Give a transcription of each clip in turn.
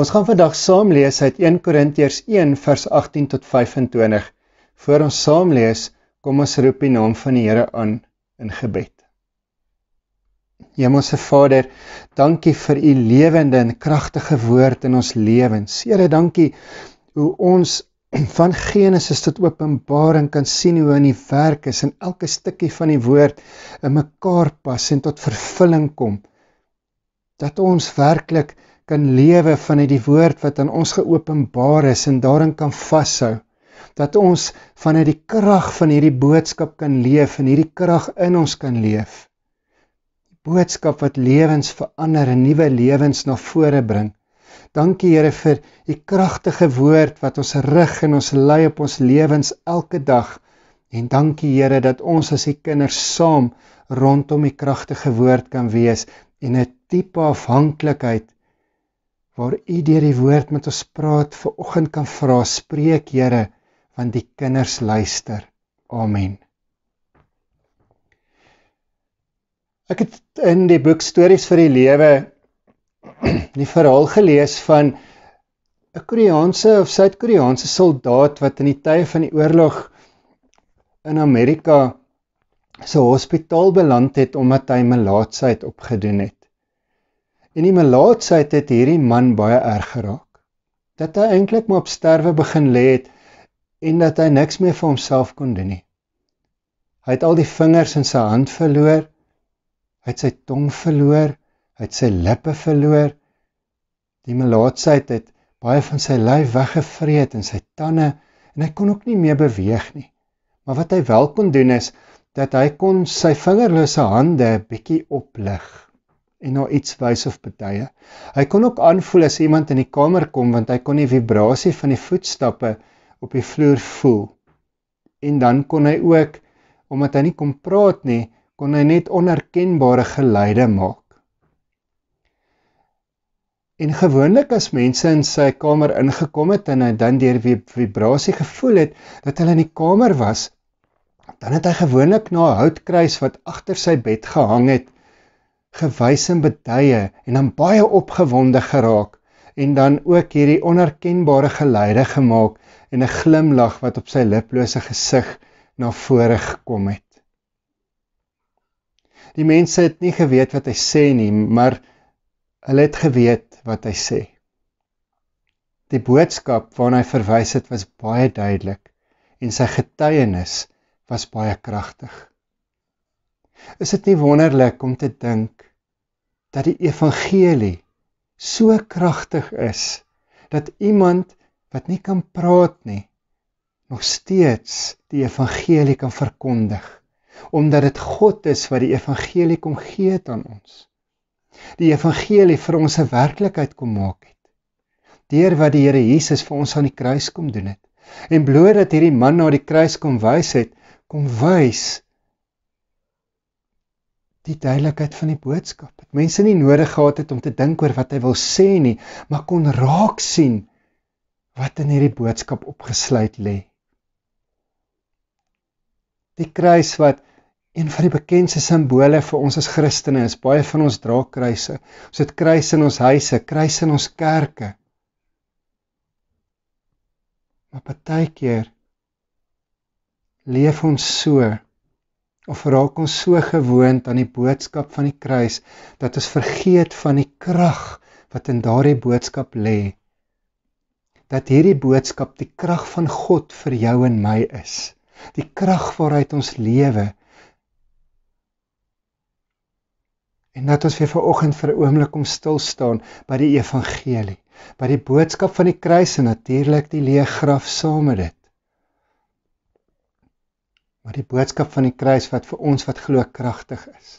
Ons gaan vandag saam lees uit 1 Korintiërs 1 vers 18 tot 25. Voordat ons saam lees, kom ons roep die naam van die Here aan in gebed. Hemelse Vader, dankie vir u lewende en kragtige woord in ons lewens. Here, dankie hoe ons van Genesis tot Openbaring kan sien hoe in die werk is en elke stukkie van die woord in mekaar pas en tot vervulling kom. Dat ons werklik kan lewe vanuit die woord wat aan ons geopenbaar is en daarin kan vashou dat ons vanuit die krag van hierdie boodskap kan leef en hierdie krag in ons kan leef. Die boodskap wat lewens verander en nuwe lewens na vore bring. Dankie Here vir u kragtige woord wat ons rig en ons lei op ons lewens elke dag. En dankie Here dat ons as u kinders saam rondom u kragtige woord kan wees en 'n diepe afhanklikheid waar u deur die woord met ons praat vir oggend kan vra spreek Here want die kinders luister amen ek het in die boek stories vir die lewe die verhaal gelees van 'n Koreaanse of Suid-Koreaanse soldaat wat in die tye van die oorlog in Amerika se hospitaal beland het omdat hy melaatsheid opgedoen het En die malaatsheid het hierdie man baie erg geraak. Dat hy eintlik maar op sterwe begin lê het en dat hy niks meer vir homself kon doen nie. Hy het al die vingers in sy hand verloor. Hy het sy tong verloor, hy het sy lippe verloor. Die malaatsheid het baie van sy lyf weggevreet en sy tande en hy kon ook nie meer beweeg nie. Maar wat hy wel kon doen is dat hy kon sy vingerlose hande bietjie oplig en na iets wys of betuie. Hy kon ook aanvoel as iemand in die kamer kom want hy kon die vibrasie van die voetstappe op die vloer voel. En dan kon hy ook omdat hy nie kon praat nie, kon hy net onherkenbare geluide maak. En gewoonlik as mense in sy kamer ingekom het en hy dan deur die vibrasie gevoel het dat hulle in die kamer was, dan het hy gewoonlik na 'n houtkruis wat agter sy bed gehang het, gewys en betuie en dan baie opgewonde geraak en dan ook hierdie onherkenbare geluide gemaak en 'n glimlag wat op sy liplose gesig na vore gekom het. Die mense het nie geweet wat hy sê nie, maar hulle het geweet wat hy sê. Die boodskap waarna hy verwys het was baie duidelik en sy getuienis was baie kragtig is dit nie wonderlik om te dink dat die evangelie so kragtig is dat iemand wat nie kan praat nie nog steeds die evangelie kan verkondig omdat dit God is wat die evangelie kom gee aan ons die evangelie vir ons 'n werklikheid kom maak het deur wat die Here Jesus vir ons aan die kruis kom doen het en bloot dat hierdie man na die kruis kom wys het kom wys die duidelikheid van die boodskap. Het mense nie nodig gehad het om te dink oor wat hy wil sê nie, maar kon raak sien wat in hierdie boodskap opgesluit lê. Die kruis wat een van die bekendste simbole vir ons as Christene is. Baie van ons dra kruise. Ons het kruise in ons huise, kruise in ons kerke. Maar partykeer leef ons so Of raak ons so gewoond aan die boodskap van die kruis dat ons vergeet van die krag wat in daardie boodskap lê? Dat hierdie boodskap die krag van God vir jou en my is. Die krag waaruit ons lewe. En dat ons weer vanoggend vir 'n oomblik om stil staan by die evangelie, by die boodskap van die kruis en natuurlik die leë graf saam met dit. Maar die boodskap van die kruis wat vir ons wat glo kragtig is.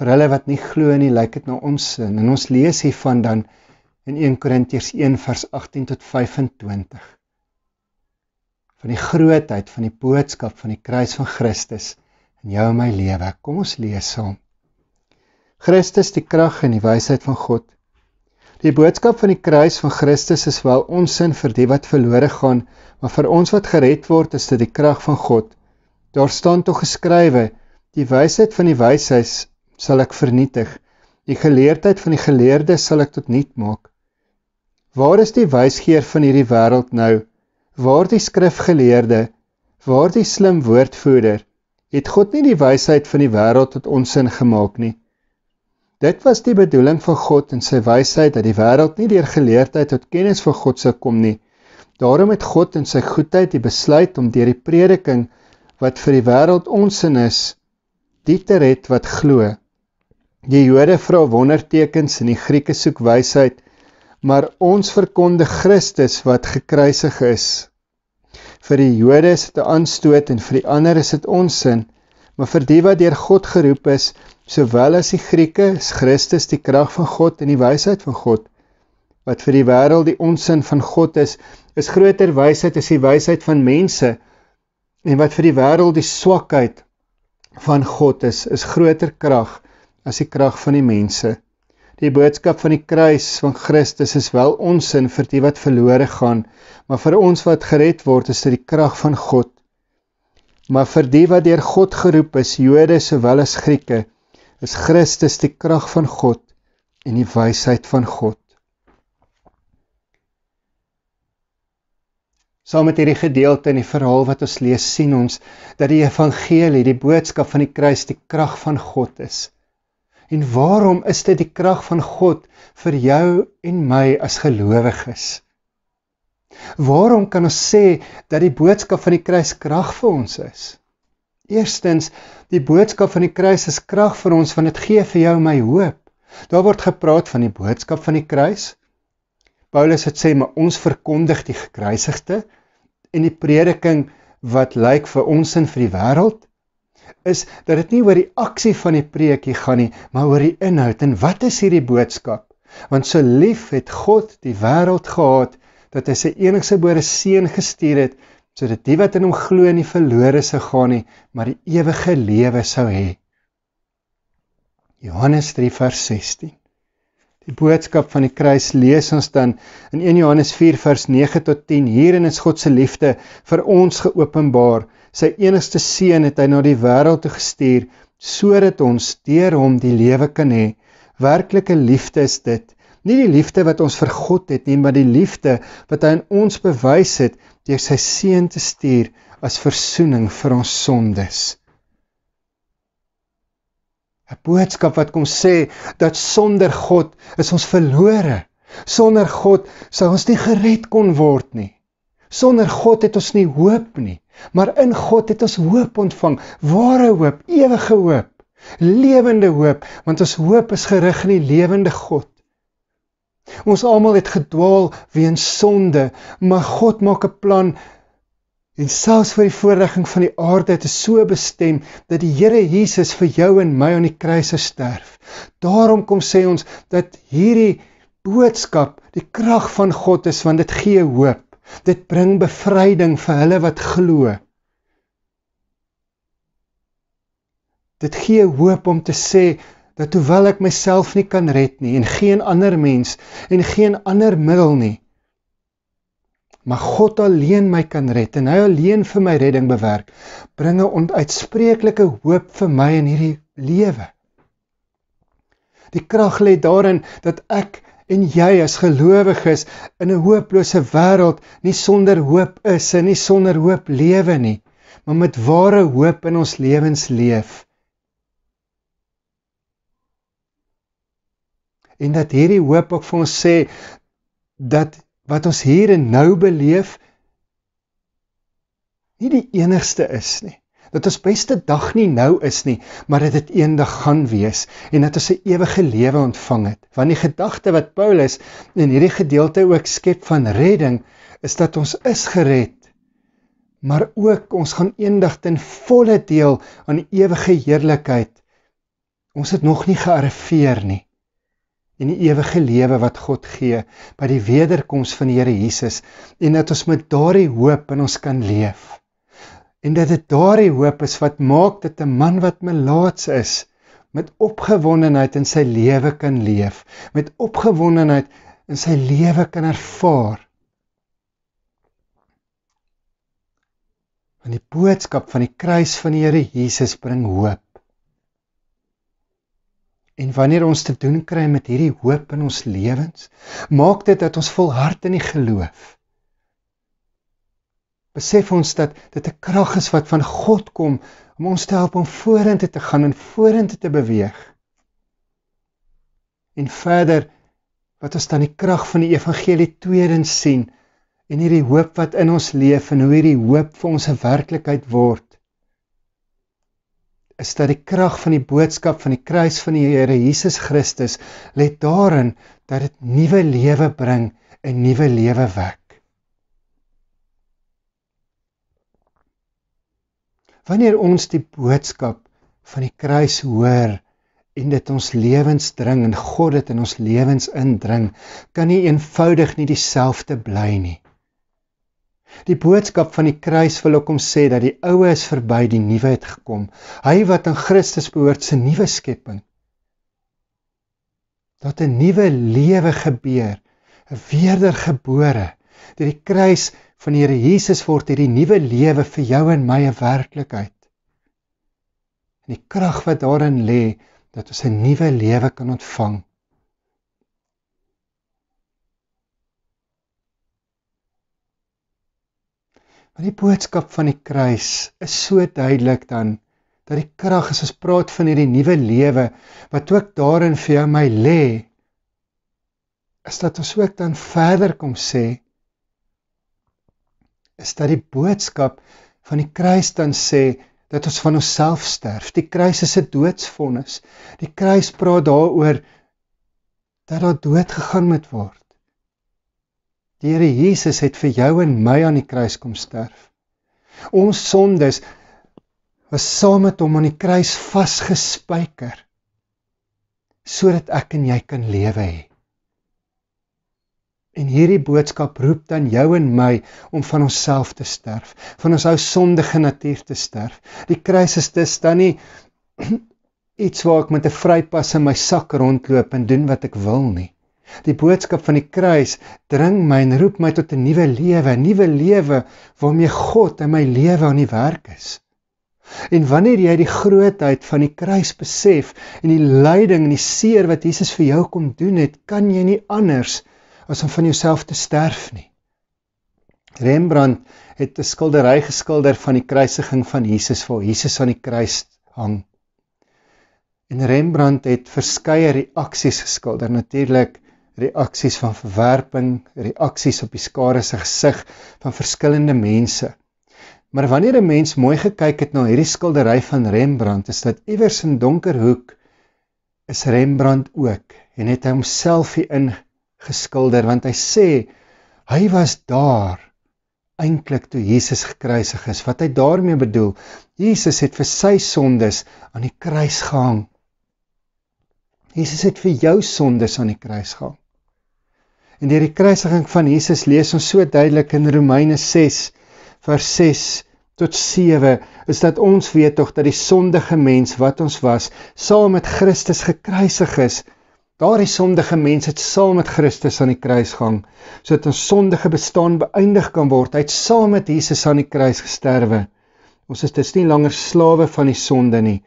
Vir hulle wat nie glo nie, lyk dit na ons sin. En ons lees hiervan dan in 1 Korintiërs 1 vers 18 tot 25. Van die grootheid van die boodskap van die kruis van Christus in jou en my lewe. Kom ons lees saam. Christus die krag en die wysheid van God. Die boodskap van die kruis van Christus is wel ons sin vir die wat verlore gaan, maar vir ons wat gered word is dit die krag van God. Daar staan tog geskrywe: Die wysheid van die wyses sal ek vernietig. Die geleerdheid van die geleerdes sal ek tot nut maak. Waar is die wysgeer van hierdie wêreld nou? Waar die skrifgeleerde? Waar die slim woordvoerder? Het God nie die wysheid van die wêreld tot ons sin gemaak nie? Dit was die bedoeling van God en sy wysheid dat die wêreld nie deur geleerdheid tot kennis van God sou kom nie. Daarom het God in sy goedheid die besluit om deur die prediking wat vir die wêreld onsin is, die te red wat glo. Die Jode vra wondertekens en die Grieke soek wysheid, maar ons verkondig Christus wat gekruisig is. Vir die Jode is dit 'n aanstoot en vir die ander is dit onsin, maar vir die wat deur God geroep is, sowel as die Grieke, is Christus die krag van God en die wysheid van God. Wat vir die wêreld die onsin van God is, is groter wysheid as die wysheid van mense, en wat vir die wêreld die swakheid van God is, is groter krag as die krag van die mense. Die boodskap van die kruis van Christus is wel onsin vir die wat verlore gaan, maar vir ons wat gered word, is dit die krag van God. Maar vir die wat deur God geroep is, Jode sowel as Grieke, is Christus die krag van God en die wysheid van God. Saam met hierdie gedeelte in die verhaal wat ons lees, sien ons dat die evangelie, die boodskap van die kruis, die krag van God is. En waarom is dit die krag van God vir jou en my as gelowiges? Waarom kan ons sê dat die boodskap van die kruis krag vir ons is? Eerstens, die boodskap van die kruis is krag vir ons want dit gee vir jou my hoop. Daar word gepraat van die boodskap van die kruis. Paulus het sê, "Maar ons verkondig die gekruisigde." in die prediking wat lyk vir ons en vir die wêreld is dat dit nie oor die aksie van die preekie gaan nie, maar oor die inhoud en wat is hierdie boodskap? Want so lief het God die wêreld gehad dat hy sy enigste gebore seun gestuur het sodat die wat in hom glo nie verlore sou gaan nie, maar die ewige lewe sou hê. Johannes 3:16 Die boodskap van die kruis lees ons dan in 1 Johannes 4 vers 9 tot 10. Hierin is God se liefde vir ons geopenbaar. Sy enigste seun het hy na die wêreld toe gestuur sodat ons deur hom die lewe kan hê. Werklike liefde is dit, nie die liefde wat ons vir God het nie, maar die liefde wat hy aan ons bewys het deur sy seun te stuur as verzoening vir ons sondes. 'n boodskap wat kom sê dat sonder God is ons verlore. Sonder God sou ons nie gered kon word nie. Sonder God het ons nie hoop nie, maar in God het ons hoop ontvang, ware hoop, ewige hoop, lewende hoop, want ons hoop is gerig in die lewende God. Ons almal het gedwaal weens sonde, maar God maak 'n plan en selfs vir die voorregging van die aarde het hy so bestem dat die Here Jesus vir jou en my aan die kruis gesterf. Daarom kom sê ons dat hierdie boodskap die krag van God is want dit gee hoop. Dit bring bevryding vir hulle wat glo. Dit gee hoop om te sê dat hoewel ek myself nie kan red nie en geen ander mens en geen ander middel nie maar God alleen my kan red en hy alleen vir my redding bewerk, bringe onuitspreeklike hoop vir my in hierdie lewe. Die krag lê daarin dat ek en jy as gelowiges in 'n hooplose wêreld nie sonder hoop is en nie sonder hoop lewe nie, maar met ware hoop in ons lewens leef. En dat hierdie hoop ook vir ons sê dat wat ons hier en nou beleef nie die enigste is nie. Dat ons beste dag nie nou is nie, maar dat dit eendag gaan wees en dat ons 'n ewige lewe ontvang het. Want die gedagte wat Paulus in hierdie gedeelte ook skep van redding is dat ons is gered, maar ook ons gaan eendag ten volle deel aan ewige heerlikheid. Ons het nog nie gearriveer nie en die ewige lewe wat God gee by die wederkoms van die Here Jesus en dat ons met daardie hoop in ons kan leef. En dat dit daardie hoop is wat maak dat 'n man wat melaats is met opgewondenheid in sy lewe kan leef, met opgewondenheid in sy lewe kan ervaar. Want die boodskap van die kruis van die Here Jesus bring hoop. En wanneer ons te doen kry met hierdie hoop in ons lewens, maak dit dat ons volhard in die geloof. Besef ons dat dit 'n krag is wat van God kom om ons te help om vorentoe te gaan en vorentoe te beweeg. En verder wat ons dan die krag van die evangelie tweedens sien en hierdie hoop wat in ons leef en hoe hierdie hoop vir ons 'n werklikheid word is dat die krag van die boodskap van die kruis van die Here Jesus Christus lê daarin dat dit nuwe lewe bring, 'n nuwe lewe wek. Wanneer ons die boodskap van die kruis hoor en dit ons lewens dring en God dit in ons lewens indring, kan nie eenvoudig nie dieselfde bly nie. Die boodskap van die kruis wil ook om sê dat die oue is verby, die nuwe het gekom. Hy wat in Christus behoort, se nuwe skepping. Dat 'n nuwe lewe gebeur, 'n wedergebore. Deur die kruis van die Here Jesus word hierdie nuwe lewe vir jou en my 'n werklikheid. En die krag wat daarin lê dat ons 'n nuwe lewe kan ontvang. Maar die boodskap van die kruis is so duidelik dan dat die krag is as praat van hierdie nuwe lewe wat ook daarin vir jou my lê. As dit ons ook dan verder kom sê is dat die boodskap van die kruis dan sê dat ons van onsself sterf. Die kruis is 'n doodsvonnis. Die kruis praat daaroor dat daar dood gegaan moet word. Die Here Jesus het vir jou en my aan die kruis kom sterf. Ons sondes was saam met hom aan die kruis vasgespijker sodat ek en jy kan lewe hê. En hierdie boodskap roep dan jou en my om van onsself te sterf, van ons ou sondige natuur te sterf. Die kruis is dus dan nie iets waar ek met 'n vrypas in my sak rondloop en doen wat ek wil nie. Die boodskap van die kruis dring my en roep my tot 'n nuwe lewe, 'n nuwe lewe waarmee God in my lewe aan die werk is. En wanneer jy die grootheid van die kruis besef en die lyding en die seer wat Jesus vir jou kom doen het, kan jy nie anders as om van jouself te sterf nie. Rembrandt het 'n skildery geskilder van die kruisiging van Jesus waar Jesus aan die kruis hang. En Rembrandt het verskeie reaksies geskilder. Natuurlik reaksies van verwerping, reaksies op die skare se gesig van verskillende mense. Maar wanneer 'n mens mooi gekyk het na hierdie skildery van Rembrandt, is dit iewers in donker hoek is Rembrandt ook en het homself hier in geskilder want hy sê hy was daar eintlik toe Jesus gekruisig is. Wat hy daarmee bedoel, Jesus het vir sy sondes aan die kruis gehang Jesus het vir jou sondes aan die kruis gehang. En deur die kruisiging van Jesus lees ons so duidelik in Romeine 6 vers 6 tot 7 is dat ons weet tog dat die sondige mens wat ons was saam met Christus gekruisig is. Daardie sondige mens het saam met Christus aan die kruis gehang sodat ons sondige bestaan beëindig kan word. Hy het saam met Jesus aan die kruis gesterwe. Ons is dis nie langer slawe van die sonde nie.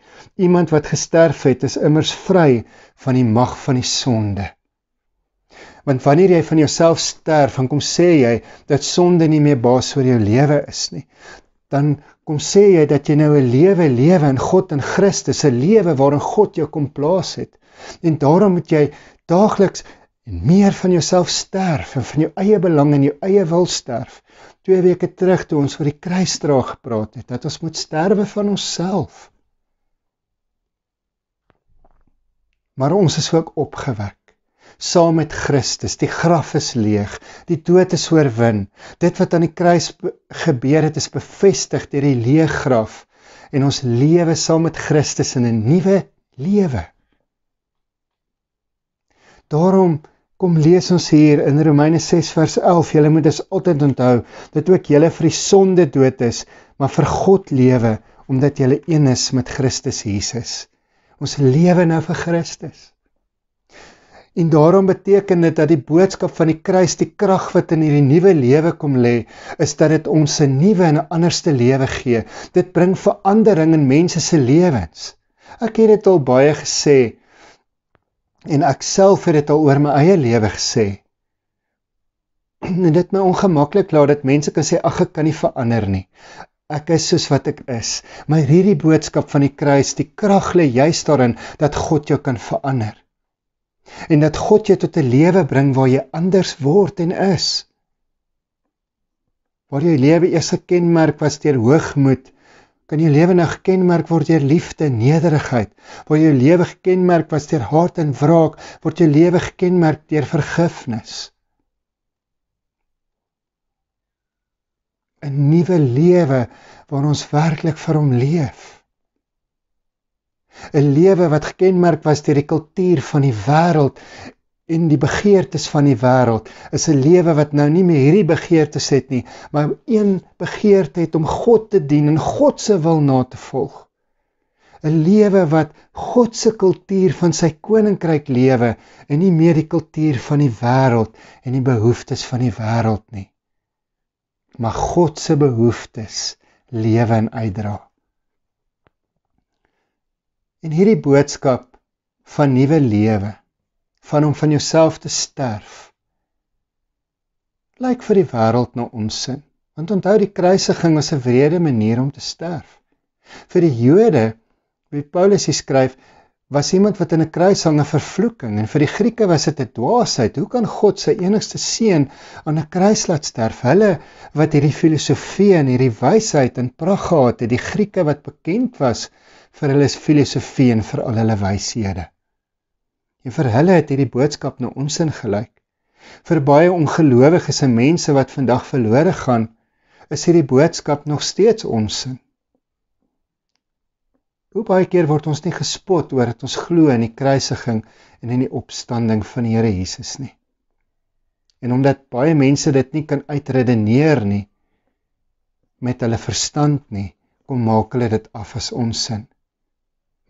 Iemand wat gesterf het, is immers vry van die mag van die sonde. Want wanneer jy van jouself sterf, dan kom sê jy dat sonde nie meer baas oor jou lewe is nie. Dan kom sê jy dat jy nou 'n lewe lewe in God en Christus, 'n lewe waarin God jou kom plaas het. En daarom moet jy daagliks en meer van jouself sterf en van jou eie belang en jou eie wil sterf twee weke terug toe ons oor die kruisdra gepraat het dat ons moet sterwe van onsself. Maar ons is ook opgewek saam met Christus. Die graf is leeg, die dood is oorwin. Dit wat aan die kruis gebeur het is bevestig deur die leë graf en ons lewe saam met Christus in 'n nuwe lewe. Daarom Kom lees ons hier in Romeine 6 vers 11. Julle moet dit altyd onthou dat ook julle vir die sonde dood is, maar vir God lewe omdat julle een is met Christus Jesus. Ons lewe nou vir Christus. En daarom beteken dit dat die boodskap van die kruis, die krag wat in hierdie nuwe lewe kom lê, is dat dit ons 'n nuwe en 'n anderste lewe gee. Dit bring verandering in mense se lewens. Ek het dit al baie gesê, en ek self het dit al oor my eie lewe gesê. En dit my ongemaklik laat dat mense kan sê ag ek kan nie verander nie. Ek is soos wat ek is. Maar hierdie boodskap van die kruis, die krag lê juis daarin dat God jou kan verander. En dat God jou tot 'n lewe bring waar jy anders word en is. Waar jou lewe eers gekenmerk was deur hoogmoed kan jou lewe nou gekenmerk word deur liefde, nederigheid. Waar jou lewe gekenmerk was deur hart en wraak, word jou lewe gekenmerk deur vergifnis. 'n Nuwe lewe waar ons werklik vir hom leef. 'n Lewe wat gekenmerk was deur die kultuur van die wêreld en die begeertes van die wêreld is 'n lewe wat nou nie meer hierdie begeertes het nie, maar een begeerte het om God te dien en God se wil na te volg. 'n lewe wat God se kultuur van sy koninkryk lewe en nie meer die kultuur van die wêreld en die behoeftes van die wêreld nie. Maar God se behoeftes lewe en uitdra. En hierdie boodskap van nuwe lewe van om van jouself te sterf lyk vir die wêreld nou onsin want onthou die kruisiging was 'n wrede manier om te sterf vir die jode wie Paulus hier skryf was iemand wat in 'n kruis hang 'n vervloeking en vir die Grieke was dit 'n dwaasheid. Hoe kan God sy enigste seun aan 'n kruis laat sterf? Hulle wat hierdie filosofie en hierdie wysheid in pragt gehad het, die Grieke wat bekend was vir hulle filosofie en vir al hulle wyshede. En vir hulle het hierdie boodskap nou onsin gelyk. Vir baie ongelowiges en mense wat vandag verlore gaan, is hierdie boodskap nog steeds onsin. Hoe baie keer word ons nie gespot oor dat ons glo in die kruisiging en in die opstanding van die Here Jesus nie. En omdat baie mense dit nie kan uitredeneer nie met hulle verstand nie, kom maak hulle dit af as onsin.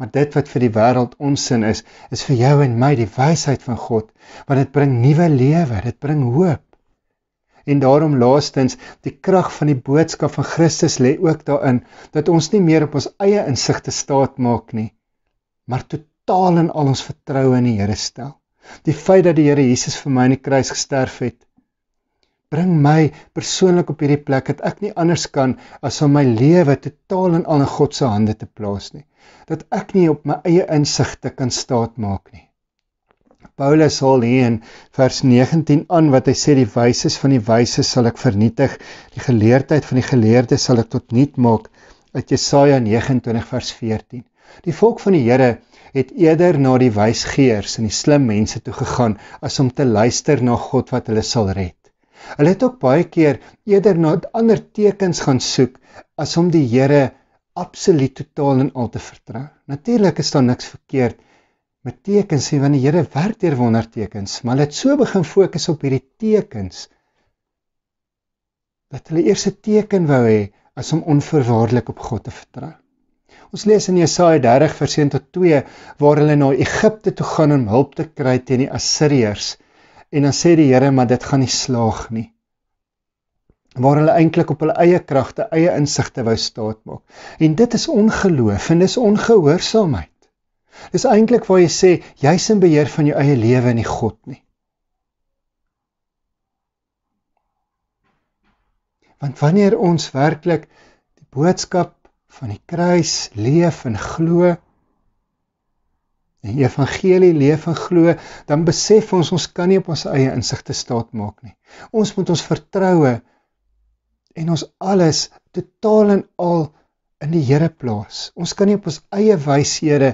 Maar dit wat vir die wêreld onsin is, is vir jou en my die wysheid van God, want dit bring nuwe lewe, dit bring hoop. En daarom laastens, die krag van die boodskap van Christus lê ook daarin dat ons nie meer op ons eie insig te staat maak nie, maar totaal en al ons vertroue in die Here stel. Die feit dat die Here Jesus vir my aan die kruis gesterf het, bring my persoonlik op hierdie plek dat ek nie anders kan as om my lewe totaal en al in God se hande te plaas nie dat ek nie op my eie insigte kan staatmaak nie. Paulus sal hier in vers 19 aan wat hy sê die wyses van die wyses sal ek vernietig, die geleerdheid van die geleerdes sal ek tot niut maak uit Jesaja 29 vers 14. Die volk van die Here het eerder na die wysgeers en die slim mense toe gegaan as om te luister na God wat hulle sal red. Hulle het ook baie keer eerder na ander tekens gaan soek as om die Here absoluut totaal en al te vertrou. Natuurlik is daar niks verkeerd met tekens nie, want die Here werk deur wondertekens, maar dit so begin fokus op hierdie tekens dat hulle eers 'n teken wou hê as om onverwaarlik op God te vertrou. Ons lees in Jesaja 30 vers 1 tot 2 waar hulle na Egipte toe gaan om hulp te kry teen die Assiriërs. En dan sê die Here maar dit gaan nie slaag nie waar hulle eintlik op hulle eie kragte, eie insigte wou staatmaak. En dit is ongeloof en dis ongehoorsaamheid. Dis eintlik waar jy sê jy's in beheer van jou eie lewe en nie God nie. Want wanneer ons werklik die boodskap van die kruis leef en glo en die evangelie leef en glo, dan besef ons ons kan nie op ons eie insigte staatmaak nie. Ons moet ons vertroue en ons alles totaal en al in die Here plaas. Ons kan nie op ons eie wyshede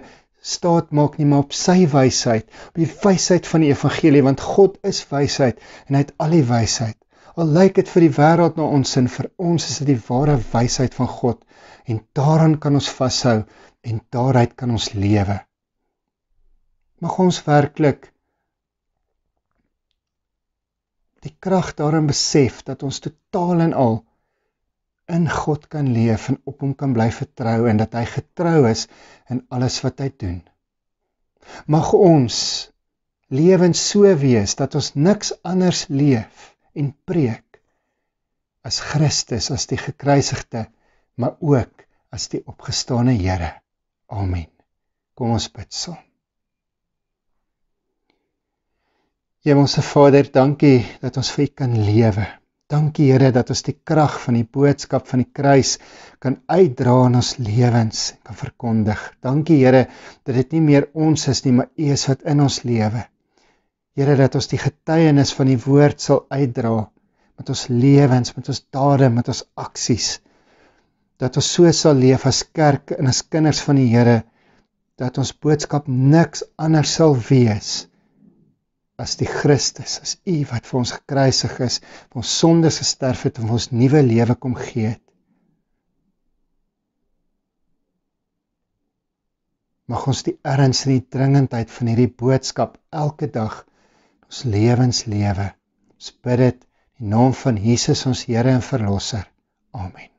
staat maak nie, maar op sy wysheid, op die wysheid van die evangelie, want God is wysheid en hy het al die wysheid. Al lyk dit vir die wêreld na ons sin, vir ons is dit die ware wysheid van God en daaraan kan ons vashou en daaruit kan ons lewe. Mag ons werklik die krag daarin besef dat ons totaal en al in God kan leef en op hom kan bly vertrou en dat hy getrou is in alles wat hy doen. Mag ons lewens so wees dat ons niks anders leef en preek as Christus as die gekruisigde, maar ook as die opgestane Here. Amen. Kom ons bid saam. Hemelse Vader, dankie dat ons vir U kan lewe. Dankie Here dat ons die krag van die boodskap van die kruis kan uitdra in ons lewens, kan verkondig. Dankie Here dat dit nie meer ons is nie, maar U is wat in ons lewe. Here dat ons die getuienis van die woord sal uitdra met ons lewens, met ons dade, met ons aksies. Dat ons so sal leef as kerk en as kinders van die Here dat ons boodskap niks anders sal wees nie as die Christus, as U wat vir ons gekruisig is, vir ons sondes gesterf het en vir ons nuwe lewe kom gee het. Mag ons die erns en die dringendheid van hierdie boodskap elke dag ons lewens lewe. Ons bid dit in die naam van Jesus ons Here en Verlosser. Amen.